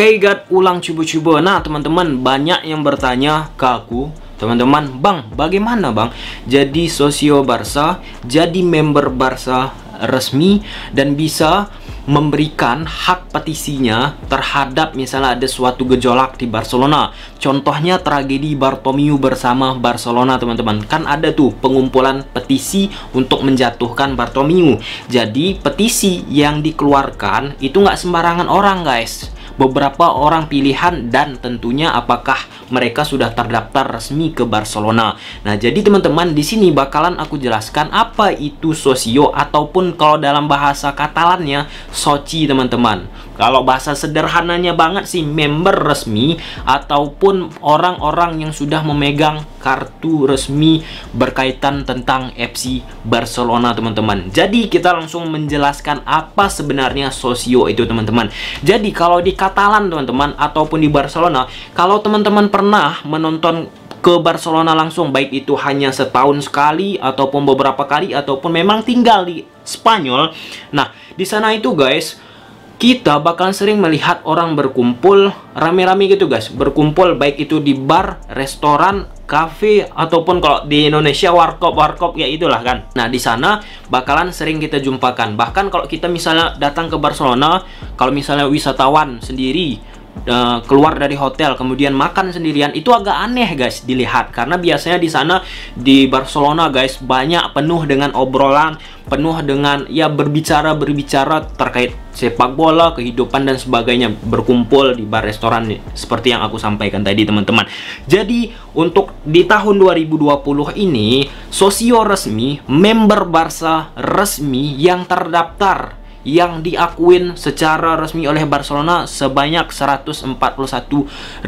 Keigat ulang cubo-cubo. Nah, teman-teman, banyak yang bertanya ke aku, teman-teman, "Bang, bagaimana, Bang? Jadi sosio Barca, jadi member Barca resmi dan bisa memberikan hak petisinya terhadap misalnya ada suatu gejolak di Barcelona. Contohnya tragedi Bartomeu bersama Barcelona, teman-teman. Kan ada tuh pengumpulan petisi untuk menjatuhkan Bartomeu. Jadi, petisi yang dikeluarkan itu nggak sembarangan orang, guys beberapa orang pilihan dan tentunya apakah mereka sudah terdaftar resmi ke Barcelona. Nah, jadi teman-teman di sini bakalan aku jelaskan apa itu socio ataupun kalau dalam bahasa Katalannya soci teman-teman. Kalau bahasa sederhananya banget sih member resmi ataupun orang-orang yang sudah memegang kartu resmi berkaitan tentang FC Barcelona teman-teman. Jadi kita langsung menjelaskan apa sebenarnya socio itu teman-teman. Jadi kalau di Catalan teman-teman ataupun di Barcelona kalau teman-teman pernah menonton ke Barcelona langsung baik itu hanya setahun sekali ataupun beberapa kali ataupun memang tinggal di Spanyol nah di sana itu guys kita bakal sering melihat orang berkumpul rame-rame gitu guys berkumpul baik itu di bar restoran kafe ataupun kalau di Indonesia warkop warkop ya itulah kan nah di sana bakalan sering kita jumpakan bahkan kalau kita misalnya datang ke Barcelona kalau misalnya wisatawan sendiri Eh, keluar dari hotel kemudian makan sendirian itu agak aneh guys dilihat karena biasanya di sana di Barcelona guys banyak penuh dengan obrolan penuh dengan ya berbicara berbicara terkait sepak bola kehidupan dan sebagainya berkumpul di bar restoran seperti yang aku sampaikan tadi teman-teman jadi untuk di tahun 2020 ini sosio resmi member Barca resmi yang terdaftar yang diakuin secara resmi oleh Barcelona sebanyak 141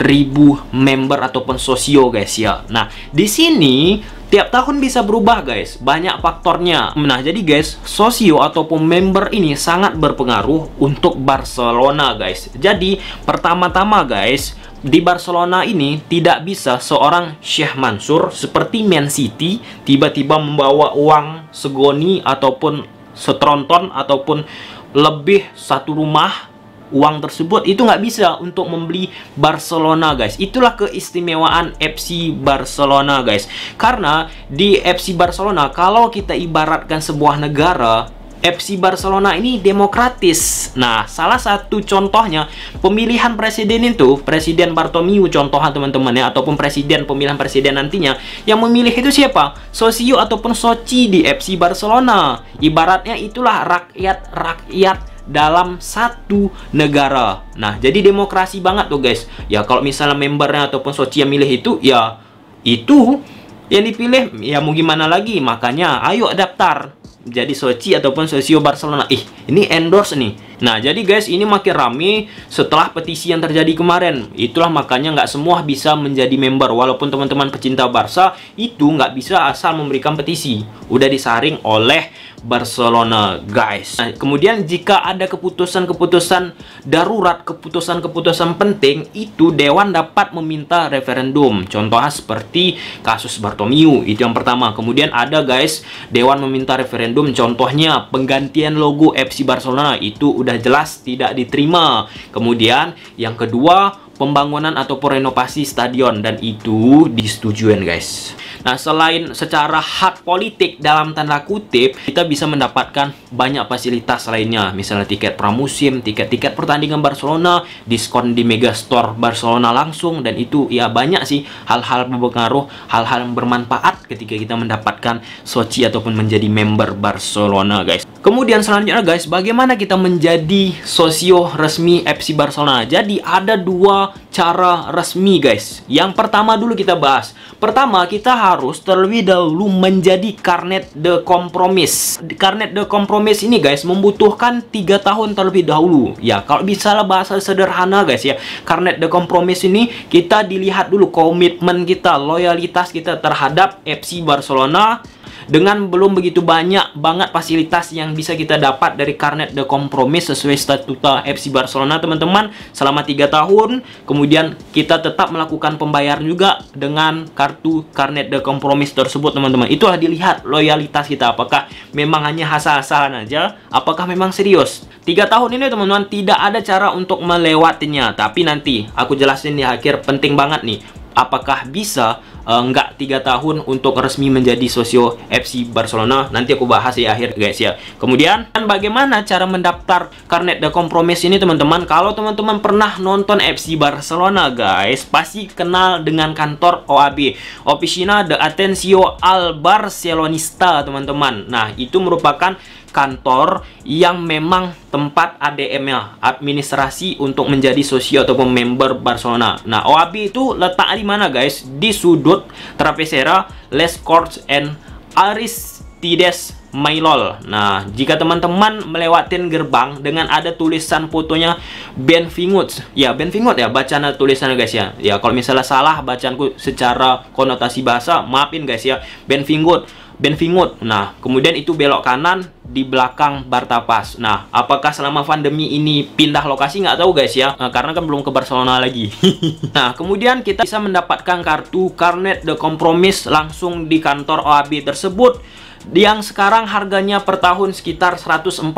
ribu member ataupun sosio guys ya. Nah di sini tiap tahun bisa berubah guys, banyak faktornya. Nah jadi guys, sosio ataupun member ini sangat berpengaruh untuk Barcelona guys. Jadi pertama-tama guys, di Barcelona ini tidak bisa seorang Sheikh Mansur seperti Man City tiba-tiba membawa uang segoni ataupun setronton ataupun lebih satu rumah uang tersebut itu nggak bisa untuk membeli Barcelona guys itulah keistimewaan FC Barcelona guys karena di FC Barcelona kalau kita ibaratkan sebuah negara FC Barcelona ini demokratis. Nah, salah satu contohnya pemilihan presiden itu, Presiden Bartomeu contohnya teman-teman ya, ataupun presiden pemilihan presiden nantinya yang memilih itu siapa? Sosio ataupun Soci di FC Barcelona. Ibaratnya itulah rakyat-rakyat dalam satu negara. Nah, jadi demokrasi banget tuh guys. Ya kalau misalnya membernya ataupun soci yang milih itu, ya itu yang dipilih. Ya mau gimana lagi? Makanya, ayo daftar jadi Sochi ataupun Sosio Barcelona. Ih, ini endorse nih. Nah, jadi guys, ini makin rame setelah petisi yang terjadi kemarin. Itulah makanya nggak semua bisa menjadi member. Walaupun teman-teman pecinta Barca itu nggak bisa asal memberikan petisi. Udah disaring oleh Barcelona, guys. Nah, kemudian jika ada keputusan-keputusan darurat, keputusan-keputusan penting, itu Dewan dapat meminta referendum. Contohnya seperti kasus Bartomeu, itu yang pertama. Kemudian ada guys, Dewan meminta referendum. Contohnya penggantian logo FC Barcelona, itu udah sudah jelas tidak diterima. Kemudian yang kedua, pembangunan atau renovasi stadion dan itu disetujui guys. Nah, selain secara hak politik dalam tanda kutip, kita bisa mendapatkan banyak fasilitas lainnya, misalnya tiket pramusim, tiket-tiket pertandingan Barcelona, diskon di Megastore Barcelona langsung dan itu ya banyak sih hal-hal berpengaruh, hal-hal yang bermanfaat ketika kita mendapatkan Sochi ataupun menjadi member Barcelona, guys. Kemudian selanjutnya guys, bagaimana kita menjadi sosio resmi FC Barcelona? Jadi ada dua cara resmi guys. Yang pertama dulu kita bahas. Pertama kita harus terlebih dahulu menjadi karnet the kompromis. Karnet the kompromis ini guys membutuhkan tiga tahun terlebih dahulu. Ya kalau bisa bahasa sederhana guys ya. Karnet the kompromis ini kita dilihat dulu komitmen kita, loyalitas kita terhadap FC Barcelona dengan belum begitu banyak banget fasilitas yang bisa kita dapat dari karnet the Compromise sesuai statuta FC Barcelona teman-teman selama tiga tahun kemudian kita tetap melakukan pembayaran juga dengan kartu karnet the Compromise tersebut teman-teman itulah dilihat loyalitas kita apakah memang hanya asal-asalan aja apakah memang serius tiga tahun ini teman-teman tidak ada cara untuk melewatinya tapi nanti aku jelasin di akhir penting banget nih apakah bisa uh, tiga tahun untuk resmi menjadi sosio FC Barcelona nanti aku bahas di akhir guys ya kemudian dan bagaimana cara mendaftar karnet the compromise ini teman-teman kalau teman-teman pernah nonton FC Barcelona guys pasti kenal dengan kantor OAB Oficina de Atencio al Barcelonista teman-teman nah itu merupakan kantor yang memang tempat ADM-nya, administrasi untuk menjadi sosio atau member Barcelona. Nah, OAB itu letak di mana guys? Di sudut Trapezera, Les Corts, and Aristides Mailol. Nah, jika teman-teman melewatin gerbang dengan ada tulisan fotonya Ben Vingut. Ya, Ben Vingut ya bacaan tulisannya guys ya. Ya, kalau misalnya salah bacaanku secara konotasi bahasa, maafin guys ya. Ben Vingut. Ben Vingut. Nah, kemudian itu belok kanan di belakang Bartapas. Nah, apakah selama pandemi ini pindah lokasi nggak tahu guys ya, nah, karena kan belum ke Barcelona lagi. nah, kemudian kita bisa mendapatkan kartu Carnet The Compromise langsung di kantor OAB tersebut yang sekarang harganya per tahun sekitar 144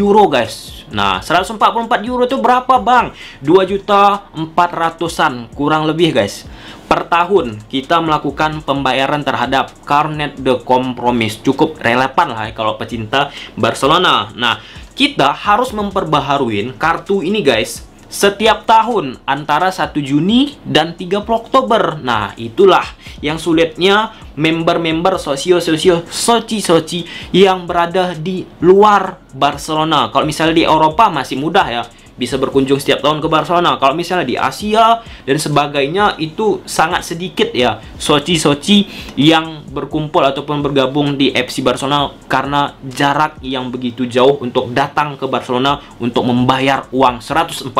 euro guys nah 144 euro itu berapa bang 2 juta 400an kurang lebih guys per tahun kita melakukan pembayaran terhadap Carnet de Compromise cukup relevan lah ya kalau pecinta Barcelona nah kita harus memperbaharuin kartu ini guys setiap tahun antara 1 Juni dan 30 Oktober. Nah, itulah yang sulitnya member-member sosio-sosio soci-soci yang berada di luar Barcelona. Kalau misalnya di Eropa masih mudah ya, bisa berkunjung setiap tahun ke Barcelona. Kalau misalnya di Asia dan sebagainya itu sangat sedikit ya soci-soci yang berkumpul ataupun bergabung di FC Barcelona karena jarak yang begitu jauh untuk datang ke Barcelona untuk membayar uang 144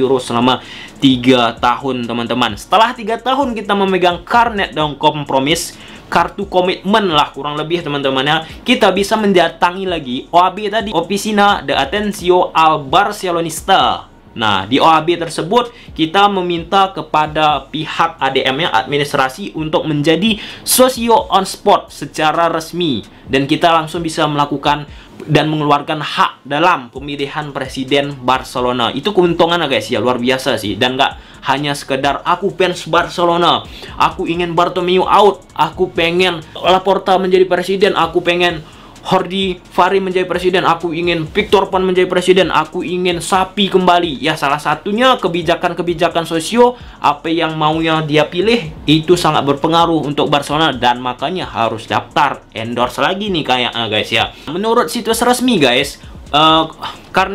euro selama 3 tahun teman-teman. Setelah 3 tahun kita memegang karnet dan kompromis kartu komitmen lah kurang lebih teman-teman ya kita bisa mendatangi lagi OAB tadi Oficina de Atencio al Barcelonista Nah, di OAB tersebut kita meminta kepada pihak ADM yang administrasi untuk menjadi sosio on spot secara resmi dan kita langsung bisa melakukan dan mengeluarkan hak dalam pemilihan presiden Barcelona. Itu keuntungan ya, guys ya luar biasa sih dan enggak hanya sekedar aku fans Barcelona aku ingin Bartomeu out aku pengen Laporta menjadi presiden aku pengen Hordi Fari menjadi presiden, aku ingin Victor Pan menjadi presiden, aku ingin Sapi kembali. Ya salah satunya kebijakan-kebijakan sosio apa yang maunya dia pilih itu sangat berpengaruh untuk Barcelona dan makanya harus daftar endorse lagi nih kayaknya ah, guys ya. Menurut situs resmi guys, uh,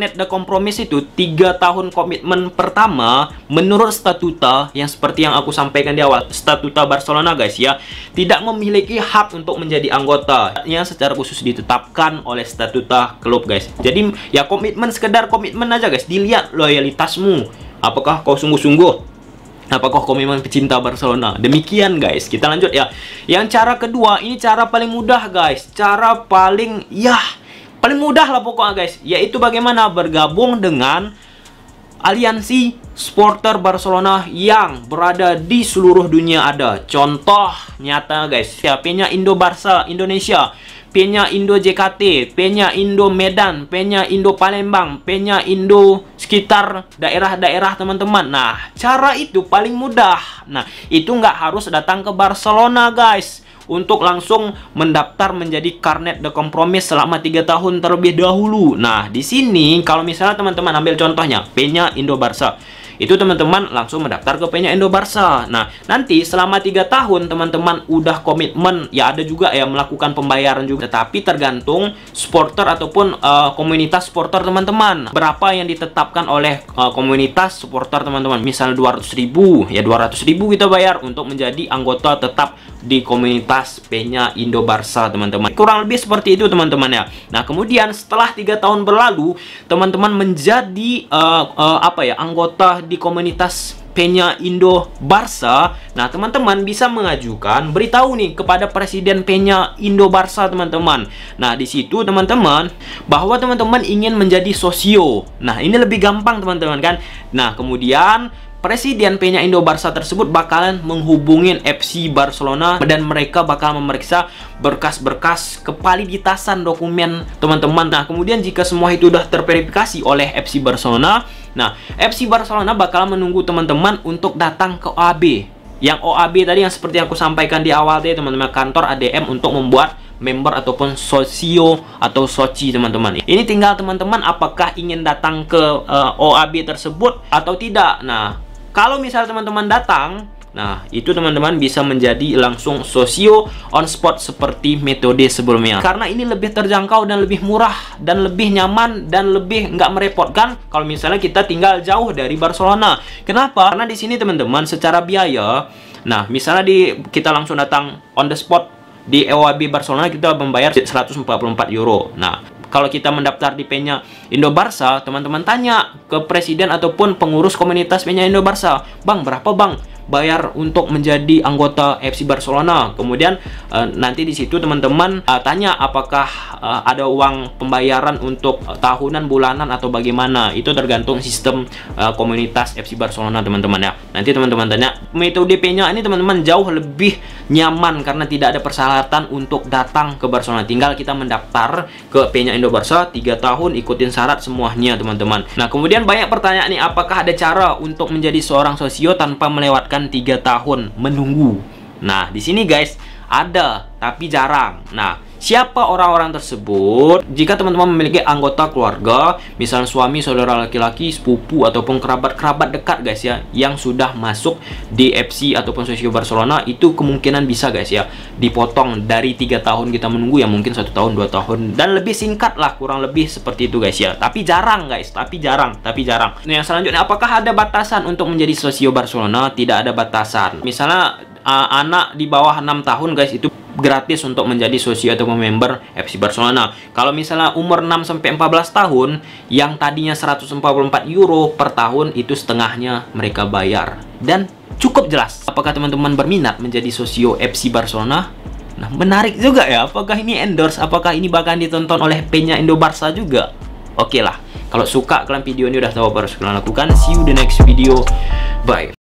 eh, The Compromise itu tiga tahun komitmen pertama menurut statuta yang seperti yang aku sampaikan di awal statuta Barcelona guys ya tidak memiliki hak untuk menjadi anggota yang secara khusus ditetapkan oleh statuta klub guys jadi ya komitmen sekedar komitmen aja guys dilihat loyalitasmu apakah kau sungguh-sungguh Apakah kau memang pecinta Barcelona? Demikian guys, kita lanjut ya. Yang cara kedua, ini cara paling mudah guys. Cara paling, yah, paling mudah lah pokoknya guys yaitu bagaimana bergabung dengan aliansi supporter Barcelona yang berada di seluruh dunia ada contoh nyata guys ya penya Indo Barca Indonesia penya Indo JKT penya Indo Medan penya Indo Palembang penya Indo sekitar daerah-daerah teman-teman nah cara itu paling mudah nah itu nggak harus datang ke Barcelona guys untuk langsung mendaftar menjadi karnet The Compromise selama 3 tahun terlebih dahulu. Nah, di sini kalau misalnya teman-teman ambil contohnya P-nya Indo Barca itu teman-teman langsung mendaftar ke Penya Indo Barca. Nah, nanti selama tiga tahun teman-teman udah komitmen ya ada juga ya melakukan pembayaran juga tetapi tergantung supporter ataupun uh, komunitas supporter teman-teman. Berapa yang ditetapkan oleh uh, komunitas supporter teman-teman. Misal 200 ribu ya 200 ribu kita bayar untuk menjadi anggota tetap di komunitas Penya Indo Barca teman-teman. Kurang lebih seperti itu teman-teman ya. Nah, kemudian setelah tiga tahun berlalu teman-teman menjadi uh, uh, apa ya anggota di komunitas Peña Indo Barca. Nah, teman-teman bisa mengajukan beritahu nih kepada Presiden Peña Indo Barca, teman-teman. Nah, di situ teman-teman bahwa teman-teman ingin menjadi sosio. Nah, ini lebih gampang, teman-teman kan. Nah, kemudian Presiden Peña Indo Barca tersebut bakalan menghubungi FC Barcelona dan mereka bakal memeriksa berkas-berkas kepaliditasan dokumen teman-teman. Nah, kemudian jika semua itu sudah terverifikasi oleh FC Barcelona, Nah, FC Barcelona bakal menunggu teman-teman untuk datang ke OAB. Yang OAB tadi yang seperti aku sampaikan di awal tadi teman-teman kantor ADM untuk membuat member ataupun sosio atau soci teman-teman. Ini tinggal teman-teman apakah ingin datang ke uh, eh, OAB tersebut atau tidak. Nah, kalau misalnya teman-teman datang Nah, itu teman-teman bisa menjadi langsung sosio on spot seperti metode sebelumnya. Karena ini lebih terjangkau dan lebih murah dan lebih nyaman dan lebih nggak merepotkan kalau misalnya kita tinggal jauh dari Barcelona. Kenapa? Karena di sini teman-teman secara biaya, nah misalnya di kita langsung datang on the spot di EOB Barcelona kita membayar 144 euro. Nah, kalau kita mendaftar di PENYA Indo Barca teman-teman tanya ke presiden ataupun pengurus komunitas PENYA Indo Barca "Bang, berapa, Bang?" bayar untuk menjadi anggota FC Barcelona. Kemudian uh, nanti di situ teman-teman uh, tanya apakah uh, ada uang pembayaran untuk uh, tahunan, bulanan atau bagaimana. Itu tergantung sistem uh, komunitas FC Barcelona teman-teman ya. Nanti teman-teman tanya metode dp nya ini teman-teman jauh lebih nyaman karena tidak ada persyaratan untuk datang ke Barcelona. Tinggal kita mendaftar ke P-nya Indo Barca 3 tahun ikutin syarat semuanya teman-teman. Nah, kemudian banyak pertanyaan nih apakah ada cara untuk menjadi seorang sosio tanpa melewatkan bahkan tiga tahun menunggu. Nah, di sini guys ada tapi jarang. Nah, siapa orang-orang tersebut. Jika teman-teman memiliki anggota keluarga, misal suami, saudara laki-laki, sepupu ataupun kerabat-kerabat dekat guys ya yang sudah masuk di FC ataupun Socio Barcelona itu kemungkinan bisa guys ya dipotong dari tiga tahun kita menunggu ya mungkin satu tahun dua tahun dan lebih singkat lah kurang lebih seperti itu guys ya tapi jarang guys tapi jarang tapi jarang nah, yang selanjutnya apakah ada batasan untuk menjadi Socio Barcelona tidak ada batasan misalnya uh, anak di bawah enam tahun guys itu gratis untuk menjadi sosio atau member FC Barcelona. Kalau misalnya umur 6 sampai 14 tahun yang tadinya 144 euro per tahun itu setengahnya mereka bayar. Dan cukup jelas apakah teman-teman berminat menjadi sosio FC Barcelona? Nah, menarik juga ya. Apakah ini endorse? Apakah ini bahkan ditonton oleh penya Indo Barca juga? Oke okay lah. Kalau suka kalian video ini udah tahu apa harus kalian lakukan. See you the next video. Bye.